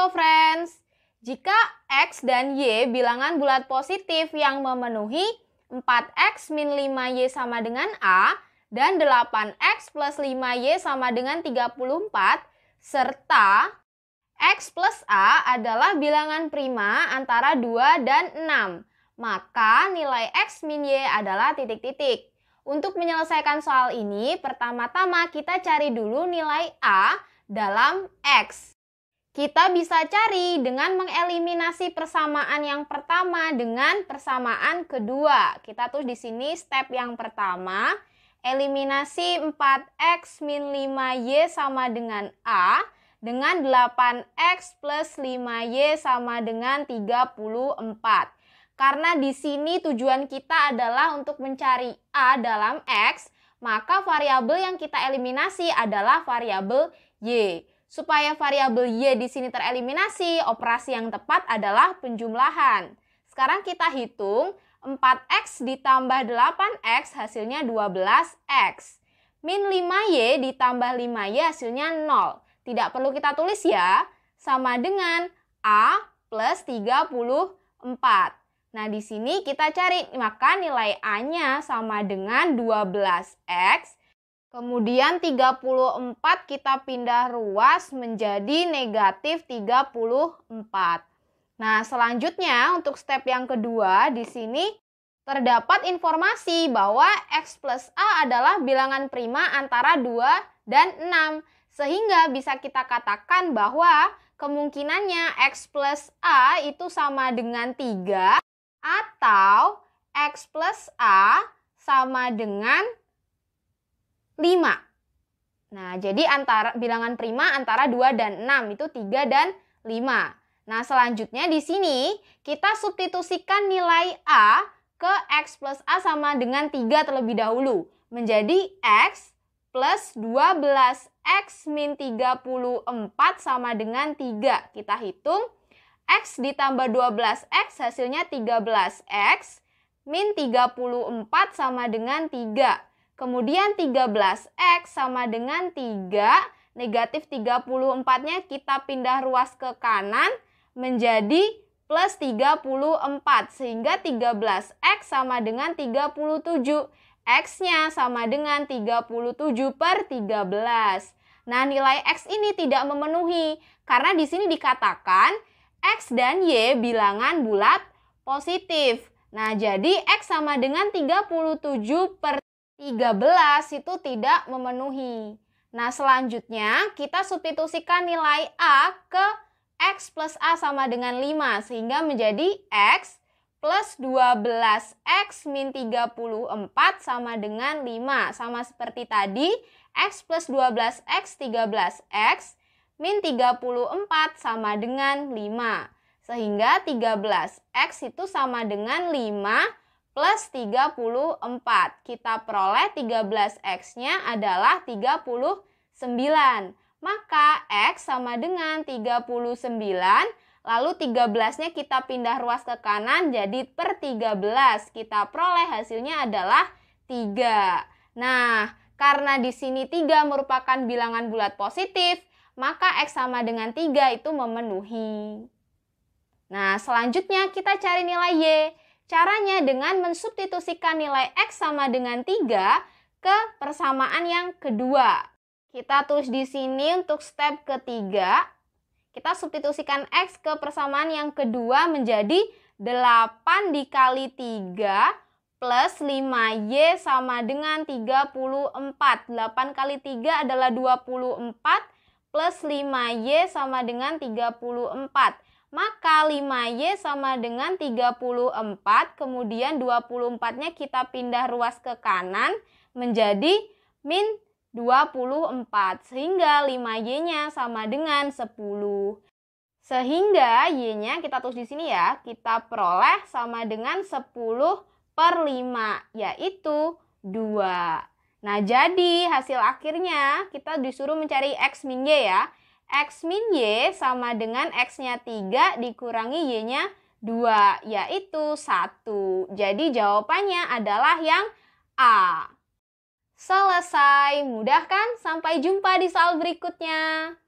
Halo friends, jika X dan Y bilangan bulat positif yang memenuhi 4X min 5Y sama dengan A dan 8X plus 5Y sama dengan 34, serta X plus A adalah bilangan prima antara 2 dan 6, maka nilai X min Y adalah titik-titik. Untuk menyelesaikan soal ini, pertama-tama kita cari dulu nilai A dalam X. Kita bisa cari dengan mengeliminasi persamaan yang pertama dengan persamaan kedua. Kita tuh di sini step yang pertama, eliminasi 4x min 5y sama dengan A dengan 8x plus 5y sama dengan 34. Karena di sini tujuan kita adalah untuk mencari A dalam X, maka variabel yang kita eliminasi adalah variabel Y. Supaya variabel Y di sini tereliminasi, operasi yang tepat adalah penjumlahan. Sekarang kita hitung 4X ditambah 8X hasilnya 12X. Min 5Y ditambah 5Y hasilnya 0. Tidak perlu kita tulis ya. Sama dengan A plus 34. Nah, di sini kita cari, maka nilai A-nya sama dengan 12X Kemudian 34 kita pindah ruas menjadi negatif 34. Nah, selanjutnya untuk step yang kedua di sini terdapat informasi bahwa X plus A adalah bilangan prima antara 2 dan 6. Sehingga bisa kita katakan bahwa kemungkinannya X plus A itu sama dengan 3 atau X plus A sama dengan 5. Nah, jadi antara bilangan prima antara 2 dan 6 itu 3 dan 5. Nah, selanjutnya di sini kita substitusikan nilai A ke X plus A sama dengan 3 terlebih dahulu. Menjadi X plus 12X min 34 sama dengan 3. Kita hitung X ditambah 12X hasilnya 13X min 34 sama dengan 3. Kemudian 13X sama dengan 3, negatif 34-nya kita pindah ruas ke kanan menjadi plus 34. Sehingga 13X sama dengan 37. X-nya sama dengan 37 per 13. Nah, nilai X ini tidak memenuhi karena di sini dikatakan X dan Y bilangan bulat positif. Nah, jadi X sama dengan 37 per 13 itu tidak memenuhi. Nah, selanjutnya kita substitusikan nilai A ke X plus A sama dengan 5 sehingga menjadi X plus 12X min 34 sama dengan 5. Sama seperti tadi, X plus 12X 13X min 34 sama dengan 5. Sehingga 13X itu sama dengan 5 plus 34. Kita peroleh 13x-nya adalah 39. Maka x sama dengan 39, lalu 13-nya kita pindah ruas ke kanan jadi per 13. Kita peroleh hasilnya adalah 3. Nah, karena di sini 3 merupakan bilangan bulat positif, maka X sama dengan 3 itu memenuhi. Nah, selanjutnya kita cari nilai Y. Caranya dengan mensubstitusikan nilai X sama dengan 3 ke persamaan yang kedua. Kita tulis di sini untuk step ketiga. Kita substitusikan X ke persamaan yang kedua menjadi 8 dikali 3 plus 5Y sama dengan 34. 8 kali 3 adalah 24 plus 5Y sama dengan 34. Maka 5Y sama dengan 34, kemudian 24-nya kita pindah ruas ke kanan menjadi min 24, sehingga 5Y-nya sama dengan 10. Sehingga Y-nya kita tulis di sini ya, kita peroleh sama dengan 10 per 5, yaitu 2. Nah, jadi hasil akhirnya kita disuruh mencari X min Y ya. X min Y sama dengan X-nya 3 dikurangi Y-nya 2, yaitu 1. Jadi jawabannya adalah yang A. Selesai, mudah kan? Sampai jumpa di soal berikutnya.